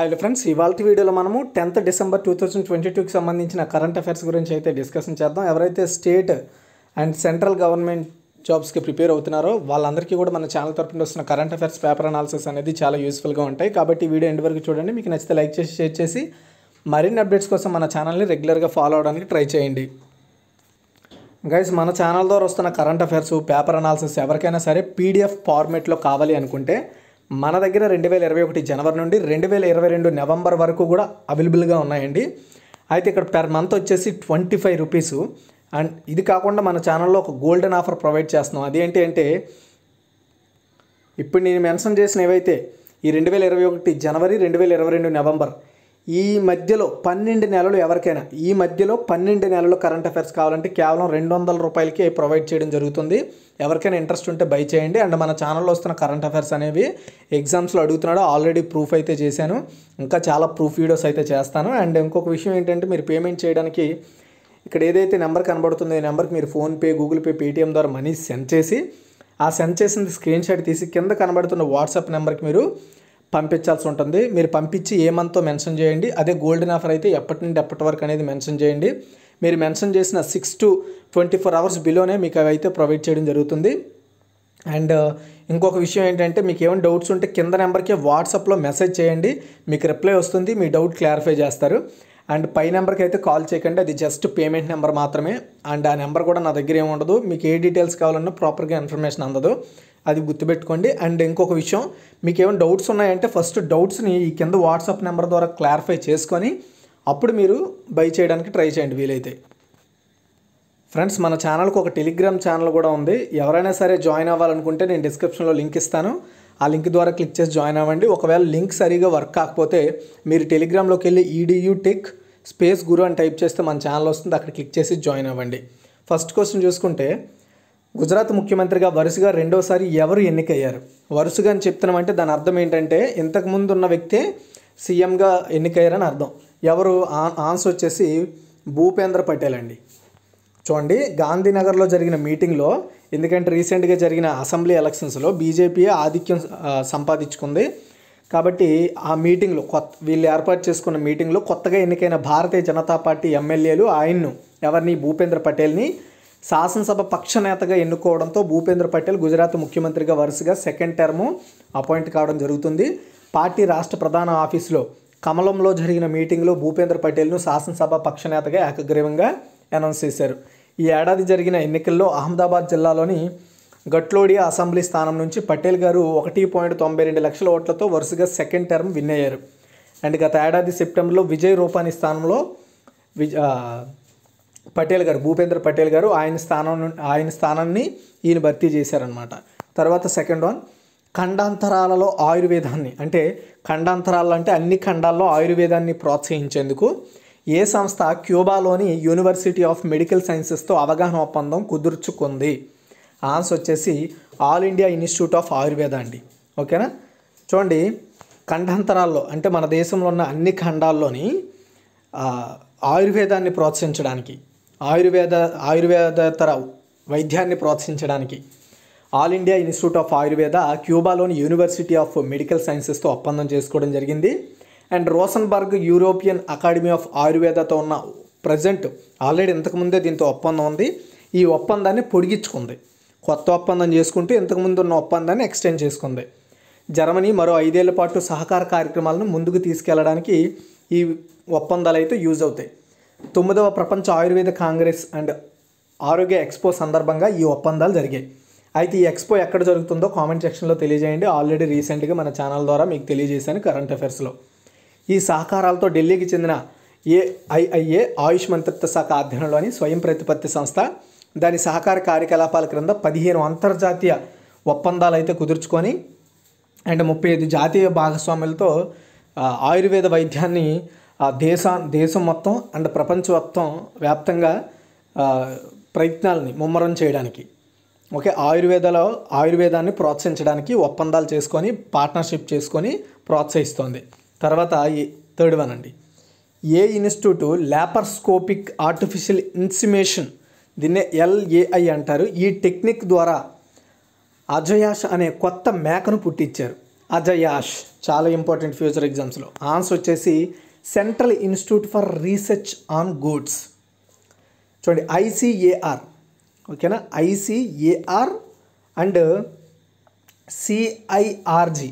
hi friends ఇవాళ వీడియోలో మనము tenth December two thousand twenty టూకి సంబంధించిన కరెంట్ అఫైర్స్ గురించి అయితే డిస్కషన్ చేద్దాం ఎవరైతే స్టేట్ అండ్ సెంట్రల్ గవర్నమెంట్ జాబ్స్కి ప్రిపేర్ అవుతున్నారో వాళ్ళందరికీ కూడా మన ఛానల్ తరపున వస్తున్న కరెంట్ అఫైర్స్ పేపర్ అనాలిసిస్ అనేది చాలా యూస్ఫుల్గా ఉంటాయి కాబట్టి వీడియో ఎండ్ వరకు చూడండి మీకు నచ్చితే లైక్ చేసి షేర్ చేసి మరిన్ని అప్డేట్స్ కోసం మన ఛానల్ని రెగ్యులర్గా ఫాలో అవడానికి ట్రై చేయండి గైస్ మన ఛానల్ ద్వారా వస్తున్న కరెంట్ అఫైర్స్ పేపర్ అనాలిసిస్ ఎవరికైనా సరే పీడిఎఫ్ ఫార్మేట్లో కావాలి అనుకుంటే మన దగ్గర రెండు వేల ఇరవై ఒకటి జనవరి నుండి రెండు వేల ఇరవై రెండు నవంబర్ వరకు కూడా అవైలబుల్గా ఉన్నాయండి అయితే ఇక్కడ పెర్ మంత్ వచ్చేసి ట్వంటీ ఫైవ్ రూపీస్ అండ్ ఇది కాకుండా మన ఛానల్లో ఒక గోల్డెన్ ఆఫర్ ప్రొవైడ్ చేస్తున్నాం అదేంటి అంటే ఇప్పుడు నేను మెన్షన్ చేసిన ఏవైతే ఈ రెండు వేల ఇరవై ఒకటి జనవరి రెండు వేల ఇరవై రెండు నవంబర్ ఈ మధ్యలో పన్నెండు నెలలు ఎవరికైనా ఈ మధ్యలో పన్నెండు నెలలు కరెంట్ అఫైర్స్ కావాలంటే కేవలం రెండు వందల రూపాయలకి ప్రొవైడ్ చేయడం జరుగుతుంది ఎవరికైనా ఇంట్రెస్ట్ ఉంటే బై చేయండి అండ్ మన ఛానల్లో వస్తున్న కరెంట్ అఫైర్స్ అనేవి ఎగ్జామ్స్లో అడుగుతున్నాడు ఆల్రెడీ ప్రూఫ్ అయితే చేశాను ఇంకా చాలా ప్రూఫ్ వీడియోస్ అయితే చేస్తాను అండ్ ఇంకొక విషయం ఏంటంటే మీరు పేమెంట్ చేయడానికి ఇక్కడ ఏదైతే నెంబర్ కనబడుతుంది ఈ నెంబర్కి మీరు ఫోన్పే గూగుల్ పే పేటీఎం ద్వారా మనీ సెండ్ చేసి ఆ సెండ్ చేసిన స్క్రీన్ షాట్ తీసి కింద కనబడుతున్న వాట్సాప్ నెంబర్కి మీరు పంపించాల్సి ఉంటుంది మీరు పంపించి ఏ మంత్తో మెన్షన్ చేయండి అదే గోల్డెన్ ఆఫర్ అయితే ఎప్పటి నుండి ఎప్పటి వరకు అనేది మెన్షన్ చేయండి మీరు మెన్షన్ చేసిన six to twenty four hours బిలోనే మీకు అయితే ప్రొవైడ్ చేయడం జరుగుతుంది అండ్ uh, ఇంకొక విషయం ఏంటంటే మీకు ఏమైనా డౌట్స్ ఉంటే కింద నెంబర్కి వాట్సాప్లో మెసేజ్ చేయండి మీకు రిప్లై వస్తుంది మీ డౌట్ క్లారిఫై చేస్తారు అండ్ పై నెంబర్కి అయితే కాల్ చేయకండి అది జస్ట్ పేమెంట్ నెంబర్ మాత్రమే అండ్ ఆ నెంబర్ కూడా నా దగ్గర ఏమి ఉండదు మీకు ఏ డీటెయిల్స్ కావాలన్నా ప్రాపర్గా ఇన్ఫర్మేషన్ అందదు అది గుర్తుపెట్టుకోండి అండ్ ఇంకొక విషయం మీకు ఏమైనా డౌట్స్ ఉన్నాయంటే ఫస్ట్ డౌట్స్ని ఈ కింద వాట్సాప్ నెంబర్ ద్వారా క్లారిఫై చేసుకొని అప్పుడు మీరు బై చేయడానికి ట్రై చేయండి వీలైతే ఫ్రెండ్స్ మన ఛానల్కి ఒక టెలిగ్రామ్ ఛానల్ కూడా ఉంది ఎవరైనా సరే జాయిన్ అవ్వాలనుకుంటే నేను డిస్క్రిప్షన్లో లింక్ ఇస్తాను ఆ లింక్ ద్వారా క్లిక్ చేసి జాయిన్ అవ్వండి ఒకవేళ లింక్ సరిగా వర్క్ కాకపోతే మీరు టెలిగ్రామ్లోకి వెళ్ళి ఈడియూ టెక్ స్పేస్ గురు అని టైప్ చేస్తే మన ఛానల్ వస్తుంది అక్కడ క్లిక్ చేసి జాయిన్ అవ్వండి ఫస్ట్ క్వశ్చన్ చూసుకుంటే గుజరాత్ ముఖ్యమంత్రిగా వరుసగా రెండోసారి ఎవరు ఎన్నికయ్యారు వరుసగా అని చెప్తున్నామంటే దాని అర్థం ఏంటంటే ఇంతకుముందు ఉన్న వ్యక్తే సీఎంగా ఎన్నికయ్యారని అర్థం ఎవరు ఆన్సర్ వచ్చేసి భూపేంద్ర పటేల్ అండి చూడండి గాంధీనగర్లో జరిగిన మీటింగ్లో ఎందుకంటే రీసెంట్గా జరిగిన అసెంబ్లీ ఎలక్షన్స్లో బీజేపీ ఆధిక్యం సంపాదించుకుంది కాబట్టి ఆ మీటింగ్లో కొత్త వీళ్ళు ఏర్పాటు చేసుకున్న మీటింగ్లో కొత్తగా ఎన్నికైన భారతీయ జనతా పార్టీ ఎమ్మెల్యేలు ఆయన్ను ఎవరిని భూపేంద్ర పటేల్ని శాసనసభ పక్షనేతగా ఎన్నుకోవడంతో భూపేంద్ర పటేల్ గుజరాత్ ముఖ్యమంత్రిగా వరుసగా సెకండ్ టర్ము అపాయింట్ కావడం జరుగుతుంది పార్టీ రాష్ట్ర ప్రధాన ఆఫీసులో కమలంలో జరిగిన మీటింగ్లో భూపేంద్ర పటేల్ను శాసనసభ పక్షనేతగా ఏకగ్రీవంగా అనౌన్స్ చేశారు ఈ ఏడాది జరిగిన ఎన్నికల్లో అహ్మదాబాద్ జిల్లాలోని గట్లోడియా అసెంబ్లీ స్థానం నుంచి పటేల్ గారు ఒకటి పాయింట్ తొంభై రెండు లక్షల ఓట్లతో వరుసగా సెకండ్ టర్మ్ విన్ అయ్యారు అండ్ గత ఏడాది సెప్టెంబర్లో విజయ్ రూపాని స్థానంలో విజ పటేల్ గారు భూపేంద్ర పటేల్ గారు ఆయన స్థానం ఆయన స్థానాన్ని ఈయన భర్తీ చేశారనమాట తర్వాత సెకండ్ వన్ ఖండాంతరాలలో ఆయుర్వేదాన్ని అంటే ఖండాంతరాలు అంటే అన్ని ఖండాల్లో ఆయుర్వేదాన్ని ప్రోత్సహించేందుకు ఏ సంస్థ క్యూబాలోని యూనివర్సిటీ ఆఫ్ మెడికల్ సైన్సెస్తో అవగాహన ఒప్పందం కుదుర్చుకుంది ఆన్సర్ వచ్చేసి all India institute of Ayurveda అండి ఓకేనా చూడండి ఖండాంతరాల్లో అంటే మన దేశంలో ఉన్న అన్ని ఖండాల్లోని ఆయుర్వేదాన్ని ప్రోత్సహించడానికి ఆయుర్వేద ఆయుర్వేదతర వైద్యాన్ని ప్రోత్సహించడానికి all India institute of Ayurveda క్యూబాలోని యూనివర్సిటీ ఆఫ్ మెడికల్ సైన్సెస్తో ఒప్పందం చేసుకోవడం జరిగింది and Rosenberg European academy of ఆయుర్వేదతో ఉన్న ప్రజెంట్ ఆల్రెడీ ఇంతకుముందే దీంతో ఒప్పందం ఉంది ఈ ఒప్పందాన్ని పొడిగించుకుంది కొత్త ఒప్పందం చేసుకుంటూ ఇంతకుముందు ఉన్న ఒప్పందాన్ని ఎక్స్టెండ్ చేసుకుంది జర్మనీ మరో ఐదేళ్ల పాటు సహకార కార్యక్రమాలను ముందుకు తీసుకెళ్లడానికి ఈ ఒప్పందాలు అయితే యూజ్ అవుతాయి తొమ్మిదవ ప్రపంచ Ayurveda congress and Arogya expo సందర్భంగా ఈ ఒప్పందాలు జరిగాయి అయితే ఈ ఎక్స్పో ఎక్కడ జరుగుతుందో కామెంట్ సెక్షన్లో తెలియజేయండి ఆల్రెడీ రీసెంట్గా మన ఛానల్ ద్వారా మీకు తెలియజేశాను కరెంట్ అఫైర్స్లో ఈ సహకారాలతో ఢిల్లీకి చెందిన ఏఐఐఏ ఆయుష్ మంత్రిత్వ శాఖ ఆధ్వర్యంలోని స్వయం ప్రతిపత్తి సంస్థ దాని సహకార కార్యకలాపాల క్రింద పదిహేను అంతర్జాతీయ ఒప్పందాలు అయితే కుదుర్చుకొని అండ్ ముప్పై ఐదు జాతీయ భాగస్వాములతో ఆయుర్వేద వైద్యాన్ని ఆ దేశా దేశం మొత్తం అండ్ ప్రపంచ మొత్తం వ్యాప్తంగా ప్రయత్నాలని ముమ్మరం చేయడానికి ఓకే ఆయుర్వేదలో ఆయుర్వేదాన్ని ప్రోత్సహించడానికి ఒప్పందాలు చేసుకొని పార్ట్నర్షిప్ చేసుకొని ప్రోత్సహిస్తోంది తర్వాత ఈ థర్డ్ వన్ అండి ఏ ఇన్స్టిట్యూట్ ల్యాపర్స్కోపిక్ ఆర్టిఫిషియల్ ఇన్సిమేషన్ దీన్నే ఎల్ఏఐ అంటారు ఈ టెక్నిక్ ద్వారా అజయాష్ అనే కొత్త మేకను పుట్టించారు అజయాష్ చాలా ఇంపార్టెంట్ ఫ్యూచర్ ఎగ్జామ్స్లో ఆన్సర్ వచ్చేసి central institute for research on goats చూడండి ఐసిఏఆర్ ఓకేనా ఐసిఏఆర్ అండ్ సిఐఆర్జీ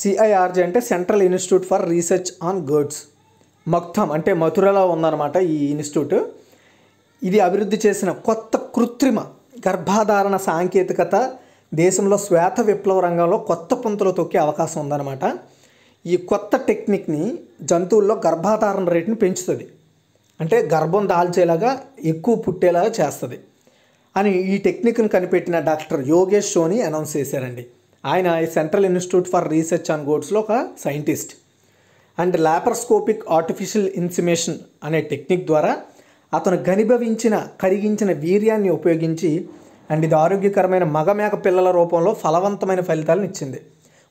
సిఐఆర్జీ అంటే central institute for research on goats మొత్తం అంటే మథురలో ఉందన్నమాట ఈ ఇన్స్టిట్యూట్ ఇది అభివృద్ధి చేసిన కొత్త కృత్రిమ గర్భాధారణ సాంకేతికత దేశంలో శ్వేత విప్లవ రంగంలో కొత్త పుంతలు తొక్కే అవకాశం ఉందన్నమాట ఈ కొత్త టెక్నిక్ని జంతువుల్లో గర్భాధారణ రేటును పెంచుతుంది అంటే గర్భం దాల్చేలాగా ఎక్కువ పుట్టేలాగా చేస్తుంది అని ఈ టెక్నిక్ను కనిపెట్టిన డాక్టర్ యోగేష్ సోని అనౌన్స్ చేశారండి ఆయన central institute for research and గోడ్స్లో ఒక scientist and laparoscopic artificial insemination అనే టెక్నిక్ ద్వారా అతను ఘనీభవించిన కరిగించిన వీర్యాన్ని ఉపయోగించి అండ్ ఇది ఆరోగ్యకరమైన మగమేక పిల్లల రూపంలో ఫలవంతమైన ఫలితాలను ఇచ్చింది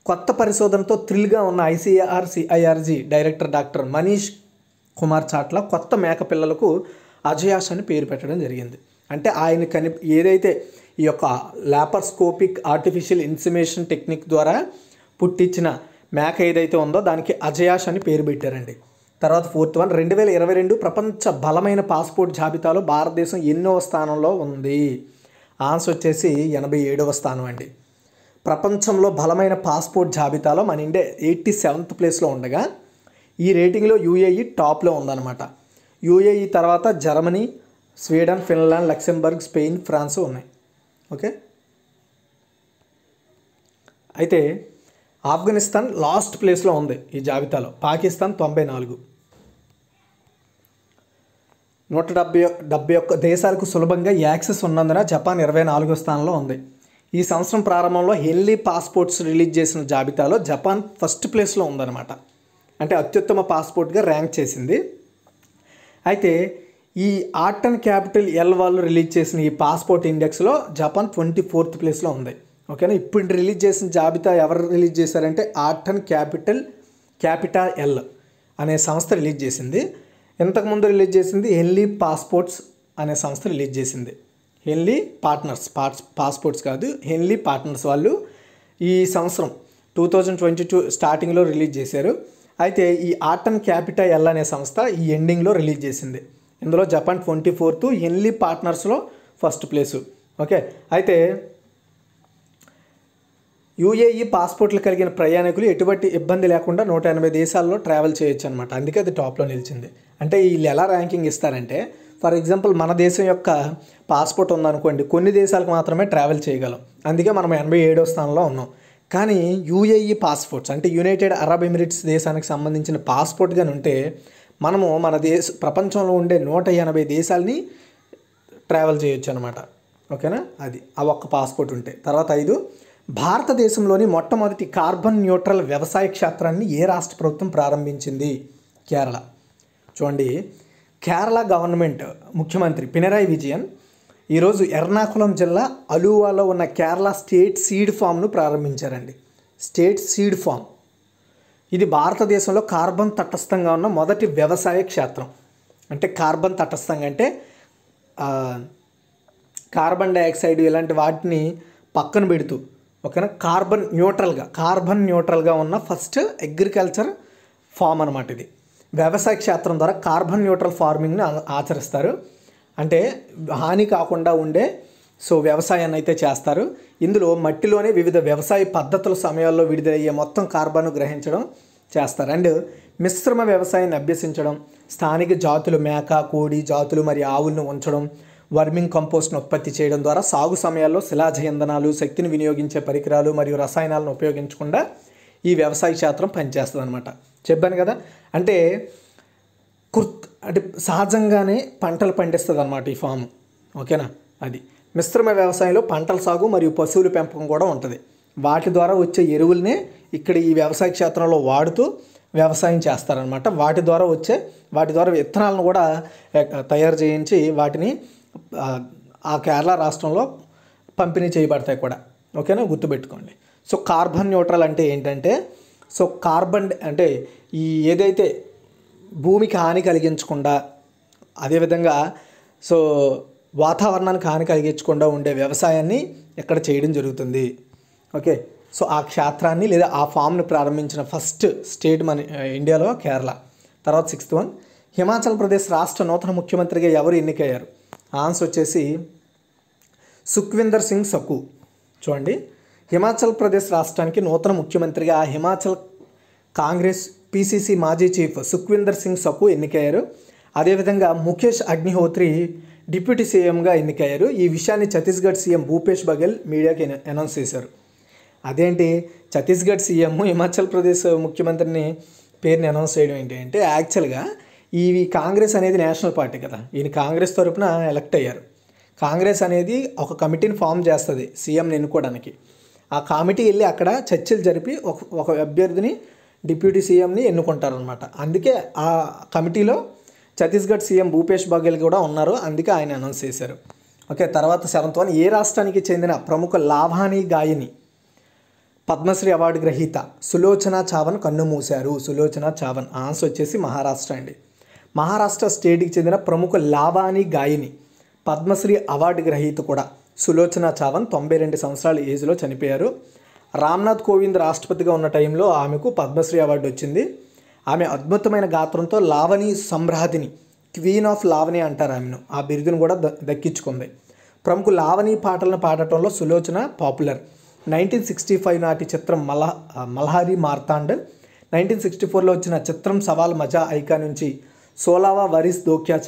కొత్త పరిశోధనతో థ్రిల్గా ఉన్న ICAR CIRG director doctor Manish Kumar Chetli కొత్త మేకపిల్లలకు అజయాస్ అని పేరు పెట్టడం జరిగింది అంటే ఆయన కని ఏదైతే ఈ యొక్క లాపర్స్కోపిక్ ఆర్టిఫిషియల్ ఇన్సిమేషన్ టెక్నిక్ ద్వారా పుట్టించిన మేక ఏదైతే ఉందో దానికి అజయాష్ అని పేరు పెట్టారండి తర్వాత ఫోర్త్ వన్ రెండు వేల ఇరవై రెండు ప్రపంచ బలమైన పాస్పోర్ట్ జాబితాలో భారతదేశం ఎన్నో స్థానంలో ఉంది ఆన్సర్ వచ్చేసి ఎనభై ఏడవ స్థానం అండి ప్రపంచంలో బలమైన పాస్పోర్ట్ జాబితాలో మన ఇండియా ఎయిటీ సెవెంత్ ప్లేస్లో ఉండగా ఈ రేటింగ్లో యూఏఈ టాప్లో ఉందన్నమాట యూఏఈ తర్వాత Germany Sweden Finland Luxembourg Spain France ఉన్నాయి ఓకే అయితే ఆఫ్ఘనిస్తాన్ లాస్ట్ ప్లేస్లో ఉంది ఈ జాబితాలో పాకిస్తాన్ తొంభై నాలుగు నూట డెబ్బై డెబ్బై ఒక్క దేశాలకు సులభంగా యాక్సెస్ ఉన్నందున జపాన్ ఇరవై నాలుగో స్థానంలో ఉంది ఈ సంవత్సరం ప్రారంభంలో హెన్లీ పాస్పోర్ట్స్ రిలీజ్ చేసిన జాబితాలో జపాన్ ఫస్ట్ ప్లేస్లో ఉందన్నమాట అంటే అత్యుత్తమ పాస్పోర్ట్గా ర్యాంక్ చేసింది అయితే ఈ ఆర్ట్ అండ్ క్యాపిటల్ ఎల్ వాళ్ళు రిలీజ్ చేసిన ఈ పాస్పోర్ట్ ఇండెక్స్లో జపాన్ ట్వంటీ ఫోర్త్ ప్లేస్లో ఉంది ఓకేనా ఇప్పుడు రిలీజ్ చేసిన జాబితా ఎవరు రిలీజ్ చేశారంటే ఆర్ట్ అండ్ క్యాపిటల్ క్యాపిటా ఎల్ అనే సంస్థ రిలీజ్ చేసింది ఇంతకుముందు రిలీజ్ చేసింది ఎన్లీ పాస్పోర్ట్స్ అనే సంస్థ రిలీజ్ చేసింది హెన్లీ పార్ట్నర్స్ పాస్పోర్ట్స్ కాదు హెన్లీ పార్ట్నర్స్ వాళ్ళు ఈ సంవత్సరం టూ థౌజండ్ ట్వంటీ టూ స్టార్టింగ్లో రిలీజ్ చేశారు అయితే ఈ ఆటమ్ క్యాపిటా ఎల్ అనే సంస్థ ఈ ఎండింగ్లో రిలీజ్ చేసింది ఇందులో జపాన్ ట్వంటీ ఫోర్త్ ఎన్లీ పార్ట్నర్స్లో ఫస్ట్ ప్లేసు ఓకే అయితే యూఏఈ పాస్పోర్ట్లు కలిగిన ప్రయాణికులు ఎటువంటి ఇబ్బంది లేకుండా నూట ఎనభై దేశాల్లో ట్రావెల్ చేయొచ్చు అనమాట అందుకే అది టాప్లో నిలిచింది అంటే వీళ్ళు ఎలా ర్యాంకింగ్ ఇస్తారంటే ఫర్ ఎగ్జాంపుల్ మన దేశం యొక్క పాస్పోర్ట్ ఉందనుకోండి కొన్ని దేశాలకు మాత్రమే ట్రావెల్ చేయగలం అందుకే మనం ఎనభై ఏడో స్థానంలో ఉన్నాం కానీ యూఏఈ పాస్పోర్ట్స్ అంటే యునైటెడ్ అరబ్ ఎమిరేట్స్ దేశానికి సంబంధించిన పాస్పోర్ట్ కానీ ఉంటే మనము మన దేశ ప్రపంచంలో ఉండే నూట ఎనభై దేశాలని ట్రావెల్ చేయొచ్చు అనమాట ఓకేనా అది ఆ ఒక్క పాస్పోర్ట్ ఉంటే తర్వాత ఐదు భారతదేశంలోని మొట్టమొదటి కార్బన్ న్యూట్రల్ వ్యవసాయ క్షేత్రాన్ని ఏ రాష్ట్ర ప్రభుత్వం ప్రారంభించింది కేరళ చూడండి కేరళ గవర్నమెంట్ ముఖ్యమంత్రి పినరాయి విజయన్ ఈరోజు ఎర్నాకుళం జిల్లా అలువాలో ఉన్న కేరళ స్టేట్ సీడ్ ఫామ్ను ప్రారంభించారండి స్టేట్ సీడ్ ఫామ్ ఇది భారతదేశంలో కార్బన్ తటస్థంగా ఉన్న మొదటి వ్యవసాయ క్షేత్రం అంటే కార్బన్ తటస్థంగా అంటే కార్బన్ డైఆక్సైడ్ ఇలాంటి వాటిని పక్కన పెడుతూ ఓకేనా కార్బన్ న్యూట్రల్గా కార్బన్ న్యూట్రల్గా ఉన్న ఫస్ట్ అగ్రికల్చర్ ఫామ్ అనమాట ఇది వ్యవసాయ క్షేత్రం ద్వారా కార్బన్ న్యూట్రల్ ఫార్మింగ్ని ఆచరిస్తారు అంటే హాని కాకుండా ఉండే సో వ్యవసాయాన్ని అయితే చేస్తారు ఇందులో మట్టిలోనే వివిధ వ్యవసాయ పద్ధతుల సమయాల్లో విడుదలయ్యే మొత్తం కార్బన్ను గ్రహించడం చేస్తారు అండ్ మిశ్రమ వ్యవసాయాన్ని అభ్యసించడం స్థానిక జాతులు మేక కోడి జాతులు మరియు ఆవులను ఉంచడం వర్మింగ్ కంపోస్ట్ను ఉత్పత్తి చేయడం ద్వారా సాగు సమయాల్లో శిలాజ ఇంధనాలు శక్తిని వినియోగించే పరికరాలు మరియు రసాయనాలను ఉపయోగించకుండా ఈ వ్యవసాయ క్షేత్రం పనిచేస్తుంది అనమాట చెప్పాను కదా అంటే కుర్త్ అంటే సహజంగానే పంటలు పండిస్తుంది అనమాట ఈ ఫామ్ ఓకేనా అది మిశ్రమ వ్యవసాయంలో పంటల సాగు మరియు పశువుల పెంపకం కూడా ఉంటుంది వాటి ద్వారా వచ్చే ఎరువులనే ఇక్కడ ఈ వ్యవసాయ క్షేత్రంలో వాడుతూ వ్యవసాయం చేస్తారనమాట వాటి ద్వారా వచ్చే వాటి ద్వారా విత్తనాలను కూడా తయారు చేయించి వాటిని ఆ కేరళ రాష్ట్రంలో పంపిణీ చేయబడతాయి కూడా ఓకేనా గుర్తుపెట్టుకోండి సో కార్బన్ న్యూట్రల్ అంటే ఏంటంటే సో కార్బన్ అంటే ఈ ఏదైతే భూమికి హాని కలిగించకుండా అదేవిధంగా సో వాతావరణానికి హాని కలిగించకుండా ఉండే వ్యవసాయాన్ని ఎక్కడ చేయడం జరుగుతుంది ఓకే సో ఆ క్షేత్రాన్ని లేదా ఆ ఫామ్ని ప్రారంభించిన ఫస్ట్ స్టేట్ మన ఇండియాలో కేరళ తర్వాత సిక్స్త్ వన్ హిమాచల్ ప్రదేశ్ రాష్ట్ర నూతన ముఖ్యమంత్రిగా ఎవరు ఎన్నికయ్యారు ఆన్సర్ వచ్చేసి సుఖ్విందర్ సింగ్ సక్కు చూడండి హిమాచల్ ప్రదేశ్ రాష్ట్రానికి నూతన ముఖ్యమంత్రిగా హిమాచల్ కాంగ్రెస్ పీసీసీ మాజీ చీఫ్ సుఖ్వీందర్ సింగ్ సపు ఎన్నికయ్యారు అదేవిధంగా ముఖేష్ అగ్నిహోత్రి డిప్యూటీ సీఎంగా ఎన్నికయ్యారు ఈ విషయాన్ని ఛత్తీస్గఢ్ సీఎం భూపేష్ బఘెల్ మీడియాకి అనౌన్స్ చేశారు అదేంటి ఛత్తీస్గఢ్ సీఎం హిమాచల్ ప్రదేశ్ ముఖ్యమంత్రిని పేరుని అనౌన్స్ చేయడం ఏంటి అంటే యాక్చువల్గా ఇవి కాంగ్రెస్ అనేది నేషనల్ పార్టీ కదా ఈయన కాంగ్రెస్ తరఫున ఎలక్ట్ అయ్యారు కాంగ్రెస్ అనేది ఒక కమిటీని ఫామ్ చేస్తుంది సీఎంని ఎన్నుకోవడానికి ఆ కమిటీ వెళ్ళి అక్కడ చర్చలు జరిపి ఒక ఒక అభ్యర్థిని డిప్యూటీ సీఎంని ఎన్నుకుంటారనమాట అందుకే ఆ కమిటీలో ఛత్తీస్గఢ్ సీఎం భూపేష్ బఘేల్ కూడా ఉన్నారు అందుకే ఆయన అనౌన్స్ చేశారు ఓకే తర్వాత సెవెంత్ వన్ ఏ రాష్ట్రానికి చెందిన ప్రముఖ లాభాని గాయని పద్మశ్రీ అవార్డు గ్రహీత సులోచన చావన్ కన్నుమూశారు సులోచన చావన్ ఆన్సర్ వచ్చేసి మహారాష్ట్ర అండి మహారాష్ట్ర స్టేట్కి చెందిన ప్రముఖ లాభాని గాయని పద్మశ్రీ అవార్డు గ్రహీత కూడా సులోచన చావన్ తొంభై రెండు సంవత్సరాల ఏజ్లో చనిపోయారు రామ్నాథ్ కోవింద్ రాష్ట్రపతిగా ఉన్న టైంలో ఆమెకు పద్మశ్రీ అవార్డు వచ్చింది ఆమె అద్భుతమైన గాత్రంతో లావణి సంభ్రాతిని క్వీన్ ఆఫ్ లావణి అంటారు ఆమెను ఆ బిరుదును కూడా దక్కించుకుంది ప్రముఖ లావణి పాటలను పాడటంలో Sulochana popular nineteen sixty five నాటి చిత్రం మల్హ మల్హారి మార్తాండ్ నైన్టీన్ సిక్స్టీ ఫోర్లో వచ్చిన చిత్రం సవాల్ మజా ఐకా నుంచి సోలావా వరిస్ దోక్యాచ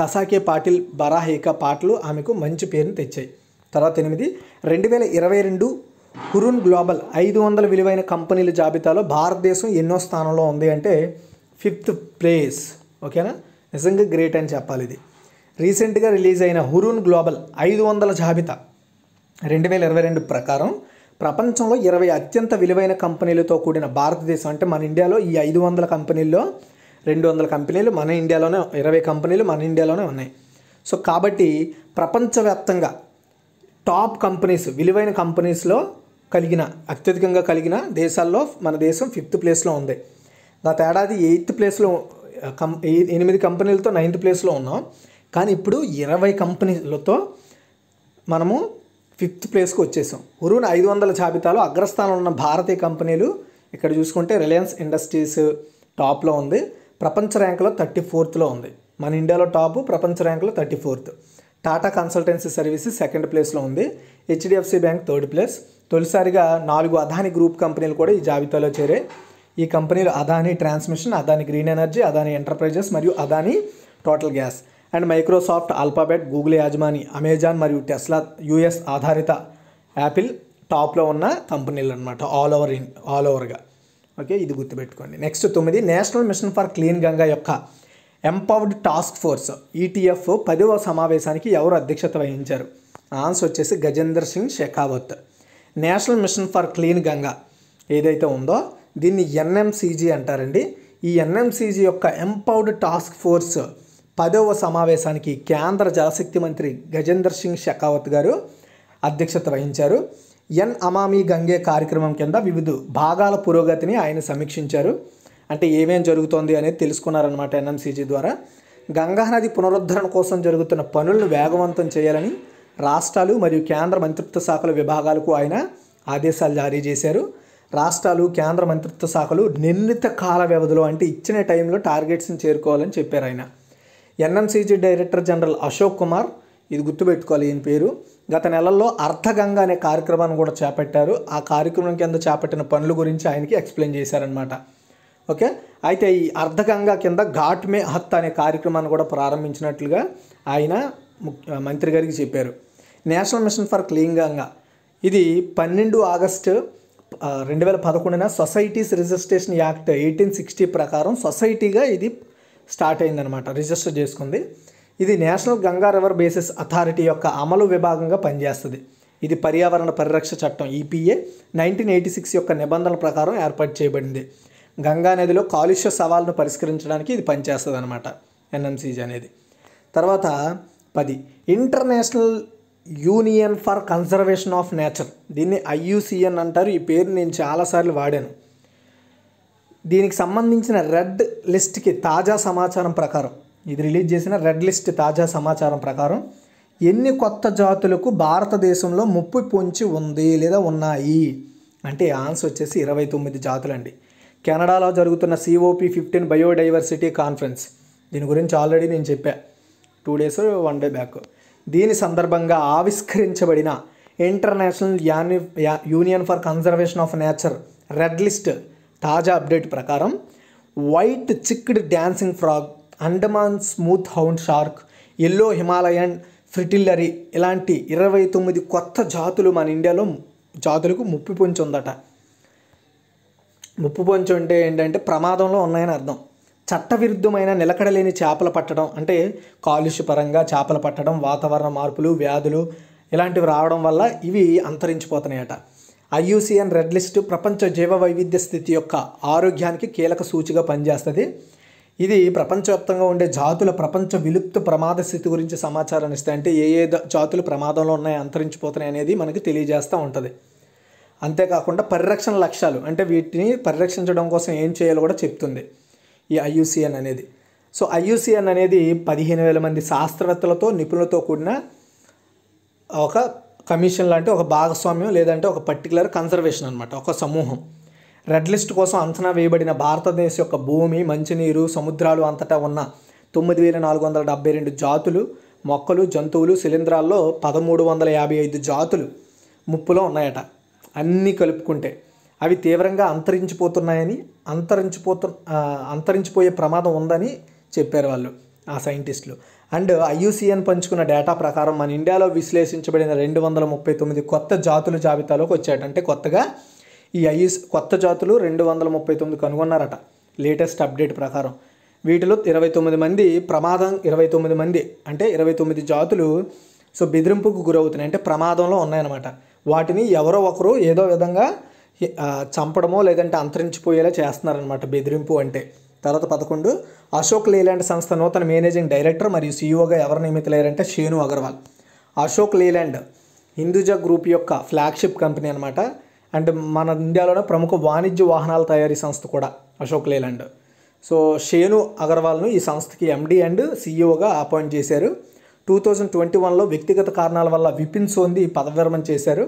కసాకే పాటిల్ బరాహేకా పాటలు ఆమెకు మంచి పేరుని తెచ్చాయి తర్వాత ఎనిమిది రెండు వేల ఇరవై రెండు హురున్ గ్లోబల్ ఐదు వందల విలువైన కంపెనీల జాబితాలో భారతదేశం ఎన్నో స్థానంలో ఉంది అంటే ఫిఫ్త్ ప్లేస్ ఓకేనా నిజంగా గ్రేట్ అని చెప్పాలి ఇది రీసెంట్గా రిలీజ్ అయిన హురూన్ గ్లోబల్ ఐదు వందల జాబితా రెండు వేల ఇరవై రెండు ప్రకారం ప్రపంచంలో ఇరవై అత్యంత విలువైన కంపెనీలతో కూడిన భారతదేశం అంటే మన ఇండియాలో ఈ ఐదు వందల కంపెనీల్లో రెండు వందల కంపెనీలు మన ఇండియాలోనే ఇరవై కంపెనీలు మన ఇండియాలోనే ఉన్నాయి సో కాబట్టి ప్రపంచవ్యాప్తంగా టాప్ కంపెనీస్ విలువైన కంపెనీస్లో కలిగిన అత్యధికంగా కలిగిన దేశాల్లో మన దేశం ఫిఫ్త్ ప్లేస్లో ఉంది గత ఏడాది ఎయిత్ ప్లేస్లో కం ఎనిమిది కంపెనీలతో నైన్త్ ప్లేస్లో ఉన్నాం కానీ ఇప్పుడు ఇరవై కంపెనీలతో మనము ఫిఫ్త్ ప్లేస్కి వచ్చేసాం ఉరువున ఐదు వందల జాబితాలో అగ్రస్థానంలో ఉన్న భారతీయ కంపెనీలు ఇక్కడ చూసుకుంటే రిలయన్స్ ఇండస్ట్రీస్ టాప్లో ఉంది ప్రపంచ ర్యాంకులో థర్టీ ఫోర్త్లో ఉంది మన ఇండియాలో టాపు ప్రపంచ ర్యాంకులో thirty fourth Tata consultancy services second ప్లేస్లో ఉంది హెచ్డిఎఫ్సి బ్యాంక్ థర్డ్ ప్లేస్ తొలిసారిగా నాలుగు అదాని గ్రూప్ కంపెనీలు కూడా ఈ జాబితాలో చేరే ఈ కంపెనీలు Adani transmission Adani green energy Adani enterprises మరియు Adani total gas and Microsoft Alphabet Google యాజమాని అమెజాన్ మరియు టెస్లా యూఎస్ ఆధారిత యాపిల్ టాప్లో ఉన్న కంపెనీలు అనమాట ఆల్ ఓవర్ ఇన్ ఆల్ ఓవర్గా ఓకే ఇది గుర్తుపెట్టుకోండి నెక్స్ట్ తొమ్మిది national mission for clean Ganga యొక్క ఎంపవర్డ్ టాస్క్ ఫోర్స్ ఈటీఎఫ్ పదవ సమావేశానికి ఎవరు అధ్యక్షత వహించారు ఆన్సర్ వచ్చేసి Gajendra Singh Shekhawat national mission for clean Ganga ఏదైతే ఉందో దీన్ని ఎన్ఎంసీజీ అంటారండి ఈ ఎన్ఎంసీజీ యొక్క ఎంపవర్డ్ టాస్క్ ఫోర్స్ పదవ సమావేశానికి కేంద్ర జలశక్తి మంత్రి గజేందర్ సింగ్ షెకావత్ గారు అధ్యక్షత వహించారు ఎన్ అమామి గంగే కార్యక్రమం కింద వివిధ భాగాల పురోగతిని ఆయన సమీక్షించారు అంటే ఏమేం జరుగుతోంది అనేది తెలుసుకున్నారనమాట ఎన్ఎంసీజీ ద్వారా గంగా నది పునరుద్ధరణ కోసం జరుగుతున్న పనులను వేగవంతం చేయాలని రాష్ట్రాలు మరియు కేంద్ర మంత్రిత్వ శాఖల విభాగాలకు ఆయన ఆదేశాలు జారీ చేశారు రాష్ట్రాలు కేంద్ర మంత్రిత్వ శాఖలు నిర్ణీత కాల వ్యవధిలో అంటే ఇచ్చిన టైంలో టార్గెట్స్ని చేరుకోవాలని చెప్పారు ఆయన NMCG director general Ashok Kumar ఇది గుర్తుపెట్టుకోవాలి ఈయన పేరు గత నెలల్లో అర్థగంగా అనే కార్యక్రమాన్ని కూడా చేపట్టారు ఆ కార్యక్రమం కింద చేపట్టిన పనుల గురించి ఆయనకి ఎక్స్ప్లెయిన్ చేశారనమాట ఓకే అయితే ఈ అర్ధగంగా కింద ఘాట్ మే హత్ అనే కార్యక్రమాన్ని కూడా ప్రారంభించినట్లుగా ఆయన మంత్రి గారికి చెప్పారు national mission for clean Ganga ఇది పన్నెండు ఆగస్టు రెండు వేల పదకొండున societies registration act eighteen sixty ప్రకారం సొసైటీగా ఇది స్టార్ట్ అయిందనమాట రిజిస్టర్ చేసుకుంది ఇది national Ganga river basin authority యొక్క అమలు విభాగంగా పనిచేస్తుంది ఇది పర్యావరణ పరిరక్ష చట్టం ఈపీఏ నైన్టీన్ ఎయిటీ సిక్స్ యొక్క నిబంధనల ప్రకారం ఏర్పాటు చేయబడింది గంగానదిలో కాలుష్య సవాళ్ళను పరిష్కరించడానికి ఇది పనిచేస్తుంది అనమాట ఎన్ఎంసీజీ అనేది తర్వాత పది international union for conservation of nature దీన్ని ఐయుసిఎన్ అంటారు ఈ పేరు నేను చాలాసార్లు వాడాను దీనికి సంబంధించిన రెడ్ లిస్ట్కి తాజా సమాచారం ప్రకారం ఇది రిలీజ్ చేసిన రెడ్ లిస్ట్ తాజా సమాచారం ప్రకారం ఎన్ని కొత్త జాతులకు భారతదేశంలో ముప్పు పొంచి ఉంది లేదా ఉన్నాయి అంటే ఆన్సర్ వచ్చేసి ఇరవై తొమ్మిది జాతులండి కెనడాలో జరుగుతున్న సిఓపి ఫిఫ్టీన్ బయోడైవర్సిటీ కాన్ఫరెన్స్ దీని గురించి ఆల్రెడీ నేను చెప్పా two days one day back దీని సందర్భంగా ఆవిష్కరించబడిన ఇంటర్నేషనల్ యాని union for conservation of nature red list తాజా అప్డేట్ ప్రకారం white cheeked dancing frog Andaman smooth hound shark yellow Himalayan fritillary ఇలాంటి ఇరవై తొమ్మిది కొత్త జాతులు మన ఇండియాలో జాతులకు ముప్పి పొంచి ఉందట ముప్పు పొంచు అంటే ఏంటంటే ప్రమాదంలో ఉన్నాయని అర్థం చట్టవిరుద్ధమైన నిలకడలేని చేపలు పట్టడం అంటే కాలుష్య పరంగా చేపలు పట్టడం వాతావరణ మార్పులు వ్యాధులు ఇలాంటివి రావడం వల్ల ఇవి అంతరించిపోతున్నాయట ఐయుసిఎన్ రెడ్ లిస్ట్ ప్రపంచ జీవ వైవిధ్య స్థితి యొక్క ఆరోగ్యానికి కీలక సూచిగా పనిచేస్తుంది ఇది ప్రపంచవ్యాప్తంగా ఉండే జాతుల ప్రపంచ విలుప్త ప్రమాద స్థితి గురించి సమాచారాన్ని ఇస్తాయి అంటే ఏ ఏ జాతులు ప్రమాదంలో ఉన్నాయి అంతరించిపోతున్నాయి అనేది మనకి తెలియజేస్తూ ఉంటుంది అంతేకాకుండా పరిరక్షణ లక్ష్యాలు అంటే వీటిని పరిరక్షించడం కోసం ఏం చేయాలో కూడా చెప్తుంది ఈ ఐయుసిఎన్ అనేది సో ఐయుసిఎన్ అనేది పదిహేను వేల మంది శాస్త్రవేత్తలతో నిపుణులతో కూడిన ఒక కమిషన్ లాంటి ఒక భాగస్వామ్యం లేదంటే ఒక పర్టికులర్ కన్సర్వేషన్ అనమాట ఒక సమూహం రెడ్ లిస్ట్ కోసం అంచనా వేయబడిన భారతదేశం యొక్క భూమి మంచినీరు సముద్రాలు అంతటా ఉన్న తొమ్మిది వేల నాలుగు వందల డెబ్బై రెండు జాతులు మొక్కలు జంతువులు శిలీంధ్రాల్లో పదమూడు వందల యాభై ఐదు జాతులు ముప్పులో ఉన్నాయట అన్నీ కలుపుకుంటే అవి తీవ్రంగా అంతరించిపోతున్నాయని అంతరించిపోతు అంతరించిపోయే ప్రమాదం ఉందని చెప్పారు వాళ్ళు ఆ సైంటిస్టులు అండ్ ఐయుసిఎన్ పంచుకున్న డేటా ప్రకారం మన ఇండియాలో విశ్లేషించబడిన రెండు వందల ముప్పై తొమ్మిది కొత్త జాతుల జాబితాలోకి వచ్చాడు అంటే కొత్తగా ఈ ఐయుస్ కొత్త జాతులు రెండు వందల ముప్పై తొమ్మిది కనుగొన్నారట లేటెస్ట్ అప్డేట్ ప్రకారం వీటిలో ఇరవై తొమ్మిది మంది ప్రమాదం ఇరవై తొమ్మిది మంది అంటే ఇరవై తొమ్మిది జాతులు సో బెదిరింపుకు గురవుతున్నాయి అంటే ప్రమాదంలో ఉన్నాయన్నమాట వాటిని ఎవరో ఒకరు ఏదో విధంగా చంపడమో లేదంటే అంతరించిపోయేలా చేస్తున్నారనమాట బెదిరింపు అంటే తర్వాత పదకొండు అశోక్ లేలాండ్ సంస్థ నూతన మేనేజింగ్ డైరెక్టర్ మరియు సీఈఓగా ఎవరు నియమితులయ్యారంటే షేను అగర్వాల్ అశోక్ లేలాండ్ హిందూజా గ్రూప్ యొక్క ఫ్లాగ్షిప్ కంపెనీ అనమాట అండ్ మన ఇండియాలోనే ప్రముఖ వాణిజ్య వాహనాల తయారీ సంస్థ కూడా అశోక్ లేలాండ్ సో షేను అగర్వాల్ను ఈ సంస్థకి ఎండి అండ్ సీఈఓగా అపాయింట్ చేశారు టూ థౌజండ్ ట్వంటీ వన్లో వ్యక్తిగత కారణాల వల్ల విపిన్ సోంది పదవి విరమణ చేశారు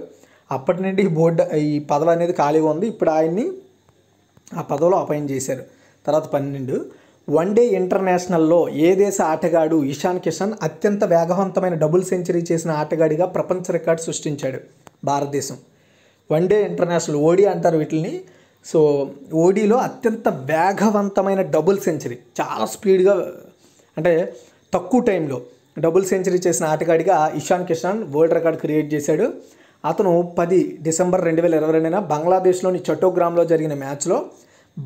అప్పటి నుండి ఈ బోర్డు ఈ పదవి అనేది ఖాళీగా ఉంది ఇప్పుడు ఆయన్ని ఆ పదవిలో అపాయింట్ చేశారు తర్వాత పన్నెండు వన్ డే ఇంటర్నేషనల్లో ఏ దేశ ఆటగాడు ఇషాన్ కిషన్ అత్యంత వేగవంతమైన డబుల్ సెంచరీ చేసిన ఆటగాడిగా ప్రపంచ రికార్డు సృష్టించాడు భారతదేశం వన్ డే ఇంటర్నేషనల్ ఓడి అంటారు వీటిని సో ఓడిలో అత్యంత వేగవంతమైన డబుల్ సెంచరీ చాలా స్పీడ్గా అంటే తక్కువ టైంలో డబుల్ సెంచరీ చేసిన ఆటగాడిగా Ishan Kishan world record create చేశాడు అతను పది డిసెంబర్ రెండు వేల ఇరవై రెండున బంగ్లాదేశ్లోని చట్టోగ్రామ్లో జరిగిన మ్యాచ్లో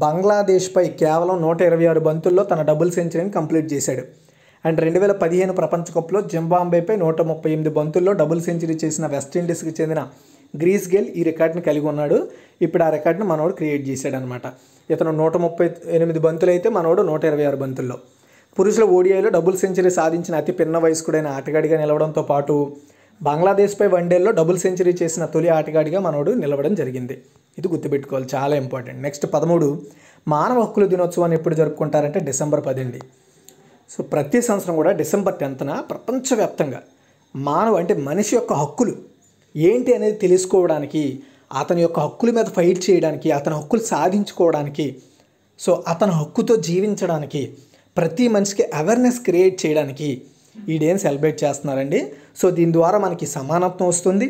బంగ్లాదేశ్పై కేవలం నూట ఇరవై ఆరు బంతుల్లో తన డబుల్ సెంచరీని కంప్లీట్ చేశాడు అండ్ రెండు వేల పదిహేను ప్రపంచ కప్లో జింబాంబేపై నూట ముప్పై ఎనిమిది బంతుల్లో డబుల్ సెంచరీ చేసిన వెస్టిండీస్కి చెందిన గ్రీస్ గెల్ ఈ రికార్డ్ని కలిగి ఉన్నాడు ఇప్పుడు ఆ రికార్డ్ని మనోడు క్రియేట్ చేశాడనమాట ఇతను నూట ముప్పై ఎనిమిది బంతులు అయితే మనోడు నూట ఇరవై ఆరు బంతుల్లో పురుషుల ఓడిఐలో డబుల్ సెంచరీ సాధించిన అతి పిన్న వయస్కుడైన ఆటగాడిగా నిలవడంతో పాటు బంగ్లాదేశ్పై వన్డేల్లో డబుల్ సెంచరీ చేసిన తొలి ఆటగాడిగా మనోడు నిలవడం జరిగింది ఇది గుర్తుపెట్టుకోవాలి చాలా ఇంపార్టెంట్ నెక్స్ట్ పదమూడు మానవ హక్కుల దినోత్సవాన్ని ఎప్పుడు జరుపుకుంటారంటే డిసెంబర్ పదండి సో ప్రతి సంవత్సరం కూడా డిసెంబర్ టెన్త్న ప్రపంచవ్యాప్తంగా మానవ అంటే మనిషి యొక్క హక్కులు ఏంటి అనేది తెలుసుకోవడానికి అతని యొక్క హక్కుల మీద ఫైట్ చేయడానికి అతని హక్కులు సాధించుకోవడానికి సో అతని హక్కుతో జీవించడానికి ప్రతి మనిషికి అవేర్నెస్ క్రియేట్ చేయడానికి ఈ డేని సెలబ్రేట్ చేస్తున్నారండి సో దీని ద్వారా మనకి సమానత్వం వస్తుంది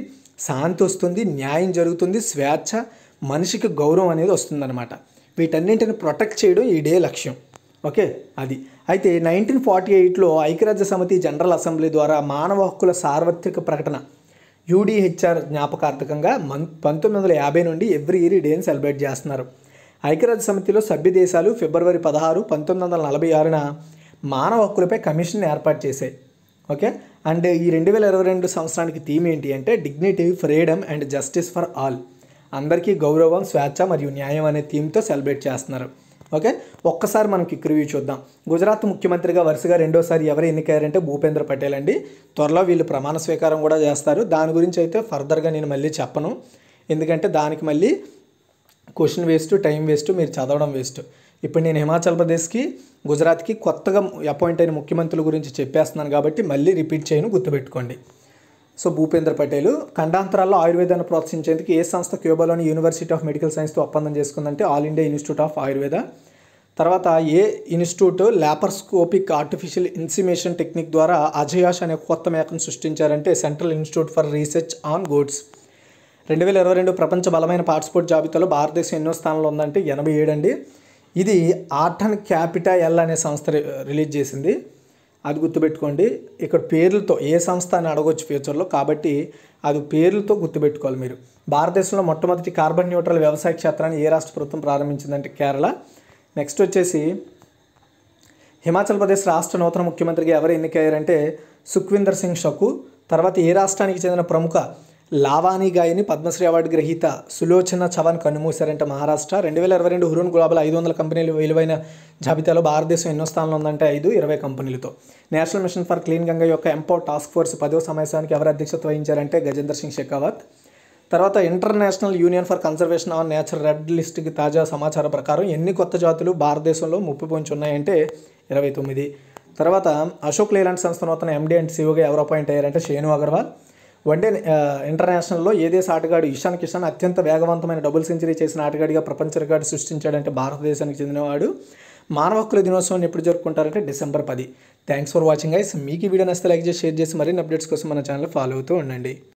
శాంతి వస్తుంది న్యాయం జరుగుతుంది స్వేచ్ఛ మనిషికి గౌరవం అనేది వస్తుందన్నమాట వీటన్నింటిని ప్రొటెక్ట్ చేయడం ఈ డే లక్ష్యం ఓకే అది అయితే నైన్టీన్ ఫార్టీ ఎయిట్లో ఐక్యరాజ్య సమితి జనరల్ అసెంబ్లీ ద్వారా మానవ హక్కుల సార్వత్రిక ప్రకటన యూడిహెచ్ఆర్ జ్ఞాపకార్థకంగా మన్ పంతొమ్మిది వందల యాభై నుండి ఎవ్రీ ఇయర్ ఈ డేని సెలబ్రేట్ చేస్తున్నారు ఐక్యరాజ్య సమితిలో సభ్య దేశాలు ఫిబ్రవరి పదహారు పంతొమ్మిది వందల నలభై ఆరున మానవ హక్కులపై కమిషన్ ఏర్పాటు చేశాయి ఓకే అండ్ ఈ రెండు వేల ఇరవై రెండు సంవత్సరానికి థీమ్ ఏంటి అంటే dignity freedom and justice for all అందరికీ గౌరవం స్వేచ్ఛ మరియు న్యాయం అనే థీమ్తో సెలబ్రేట్ చేస్తున్నారు ఓకే ఒక్కసారి మనం కిక్ రివ్యూ చూద్దాం గుజరాత్ ముఖ్యమంత్రిగా వరుసగా రెండోసారి ఎవరు ఎన్నికయ్యారంటే భూపేంద్ర పటేల్ అండి త్వరలో వీళ్ళు ప్రమాణ స్వీకారం కూడా చేస్తారు దాని గురించి అయితే ఫర్దర్గా నేను మళ్ళీ చెప్పను ఎందుకంటే దానికి మళ్ళీ క్వశ్చన్ వేస్ట్ టైం వేస్ట్ మీరు చదవడం వేస్ట్ ఇప్పుడు నేను హిమాచల్ ప్రదేశ్కి గుజరాత్కి కొత్తగా అపాయింట్ అయిన ముఖ్యమంత్రుల గురించి చెప్పేస్తున్నాను కాబట్టి మళ్ళీ రిపీట్ చేయను గుర్తుపెట్టుకోండి సో భూపేంద్ర పటేల్ ఖండాంతరాల్లో ఆయుర్వేదాన్ని ప్రోత్సహించేందుకు ఏ సంస్థ క్యూబాలోని యూనివర్సిటీ ఆఫ్ మెడికల్ సైన్స్తో ఒప్పందం చేసుకుందంటే all India institute of Ayurveda తర్వాత ఏ institute laparoscopic artificial insemination technique ద్వారా అజయాష్ అనే కొత్త మేకను సృష్టించారంటే central institute for research on goats రెండు వేల ఇరవై రెండు ప్రపంచ బలమైన పాస్పోర్ట్ జాబితాలో భారతదేశం ఎన్నో స్థానంలో ఉందంటే ఎనభై ఏడు అండి ఇది ఆర్ట్ అండ్ క్యాపిటా ఎల్ అనే సంస్థ రిలీజ్ చేసింది అది గుర్తుపెట్టుకోండి ఇక్కడ పేర్లతో ఏ సంస్థ అని అడగవచ్చు ఫ్యూచర్లో కాబట్టి అది పేర్లతో గుర్తుపెట్టుకోవాలి మీరు భారతదేశంలో మొట్టమొదటి కార్బన్ న్యూట్రల్ వ్యవసాయ క్షేత్రాన్ని ఏ రాష్ట్ర ప్రభుత్వం ప్రారంభించిందంటే కేరళ నెక్స్ట్ వచ్చేసి హిమాచల్ ప్రదేశ్ రాష్ట్ర నూతన ముఖ్యమంత్రిగా ఎవరు ఎన్నికయ్యారంటే సుఖ్వీందర్ సింగ్ షకు తర్వాత ఏ రాష్ట్రానికి చెందిన ప్రముఖ లావాని గాయని పద్మశ్రీ అవార్డు గ్రహీత సులోచన చవన్ కన్నుమూశారంట మహారాష్ట్ర రెండు వేల ఇరవై రెండు హురూన్ గ్లోబల్ ఐదు వందల కంపెనీలు విలువైన జాబితాలో భారతదేశం ఎన్నో స్థానంలో ఉందంటే ఐదు ఇరవై కంపెనీలతో national mission for clean Ganga యొక్క ఎంపో టాస్క్ ఫోర్స్ పదో సమావేశానికి ఎవరు అధ్యక్షత వహించారంటే గజేంద్ర సింగ్ షెకావత్ తర్వాత international union for conservation on nature red లిస్ట్కి తాజా సమాచారం ప్రకారం ఎన్ని కొత్త జాతులు భారతదేశంలో ముప్పు పొంచి ఉన్నాయంటే ఇరవై తొమ్మిది తర్వాత అశోక్ లేలాండ్ సంస్థ నూతన ఎండి అండ్ సీఓగా ఎవరు అపాయింట్ అయ్యారంటే షేను అగర్వాల్ వన్డే ఇంటర్నేషనల్లో ఏ దేశ ఆటగాడు ఇషాన్ కిషాన్ అత్యంత వేగవంతమైన డబుల్ సెంచరీ చేసిన ఆటగాడిగా ప్రపంచ రికార్డు సృష్టించాడంటే భారతదేశానికి చెందినవాడు మానవ హక్కుల దినోత్సవాన్ని ఎప్పుడు జరుపుకుంటారంటే డిసెంబర్ పది థ్యాంక్స్ ఫర్ వాచింగ్ గైస్ మీకు ఈ వీడియో నచ్చితే లైక్ చేసి షేర్ చేసి మరిన్ని అప్డేట్స్ కోసం మన ఛానల్ ఫాలో అవుతూ ఉండండి